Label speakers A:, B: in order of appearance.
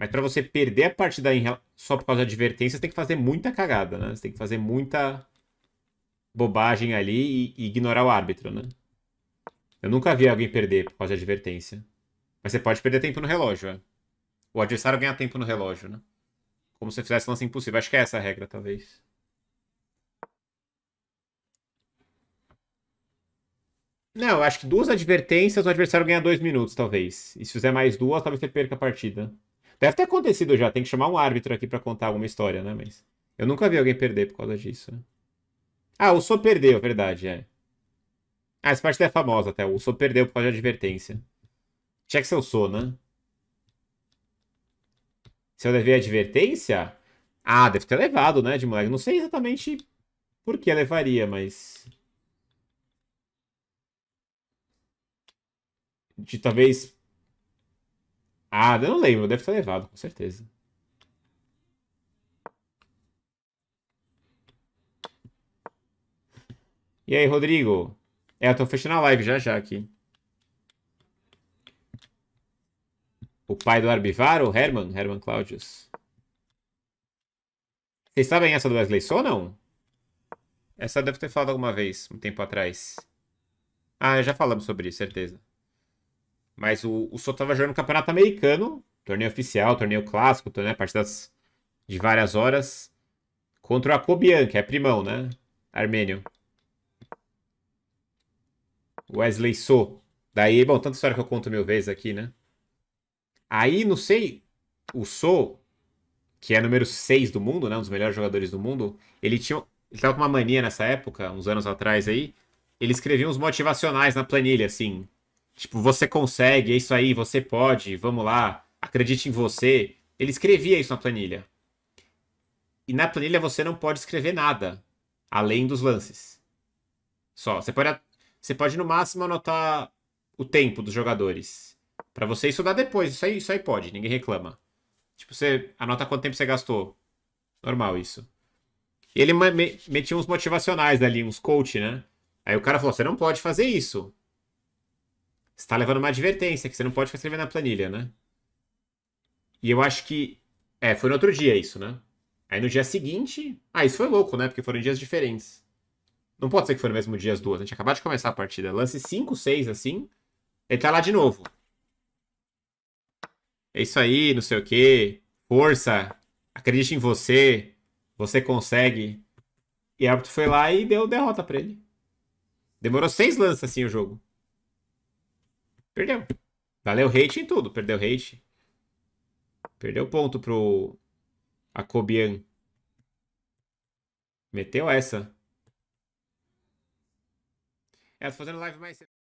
A: Mas para você perder a partida só por causa da advertência, você tem que fazer muita cagada, né? Você tem que fazer muita bobagem ali e, ignorar o árbitro, né? Eu nunca vi alguém perder por causa de advertência. Mas você pode perder tempo no relógio, né? O adversário ganha tempo no relógio, né? Como se fizesse lance impossível. Acho que é essa a regra, talvez. Não, acho que duas advertências, o adversário ganha dois minutos, talvez. E se fizer mais duas, talvez você perca a partida. Deve ter acontecido já, tem que chamar um árbitro aqui para contar alguma história, né? Mas eu nunca vi alguém perder por causa disso. Né? Ah, o Sou perdeu, verdade, é. Ah, essa parte é famosa até. O Sou perdeu por causa de advertência. Tinha que ser o Sou, né? Se eu levei advertência? Ah, deve ter levado, né, de moleque. Não sei exatamente por que levaria, mas. De talvez ah, eu não lembro, deve ter levado, com certeza. E aí, Rodrigo? É, eu tô fechando a live já já aqui. O pai do Arbivaro, Herman, Herman Claudius. Vocês sabem essa do Wesley Sou ou não? Essa eu devo ter falado alguma vez, um tempo atrás. Ah, já falamos sobre isso, certeza. Mas o, o estava jogando no Campeonato Americano, torneio oficial, torneio clássico, torneio a partir de várias horas, contra o Akobian, que é primão, né? Armênio. Wesley So. Daí, bom, tanta história que eu conto mil vezes aqui, né? Aí, não sei, o So, que é número 6 do mundo, né? Um dos melhores jogadores do mundo, ele tinha. Ele tava com uma mania nessa época, uns anos atrás aí. Ele escrevia uns motivacionais na planilha, assim. Tipo, você consegue, é isso aí, você pode, vamos lá, acredite em você. Ele escrevia isso na planilha. E na planilha você não pode escrever nada além dos lances. Só. Você pode, você pode no máximo anotar o tempo dos jogadores. para você isso dá depois. Isso aí, isso aí pode, ninguém reclama. Tipo, você anota quanto tempo você gastou. Normal isso. E ele metia uns motivacionais ali, uns coach, né? Aí o cara falou: você não pode fazer isso. Você tá levando uma advertência, que você não pode ficar escrevendo na planilha, né? E eu acho que. É, foi no outro dia isso, né? Aí no dia seguinte. Ah, isso foi louco, né? Porque foram dias diferentes. Não pode ser que foi no mesmo dia as duas. A gente acabou de começar a partida. Lance 5, 6, assim. Ele tá lá de novo. É isso aí, não sei o quê. Força. Acredite em você. Você consegue. E a árbitro foi lá e deu derrota para ele. Demorou seis lances assim o jogo. Perdeu. Valeu hate em tudo. Perdeu hate. Perdeu ponto pro Acobian. Meteu essa. É, tô fazendo live mais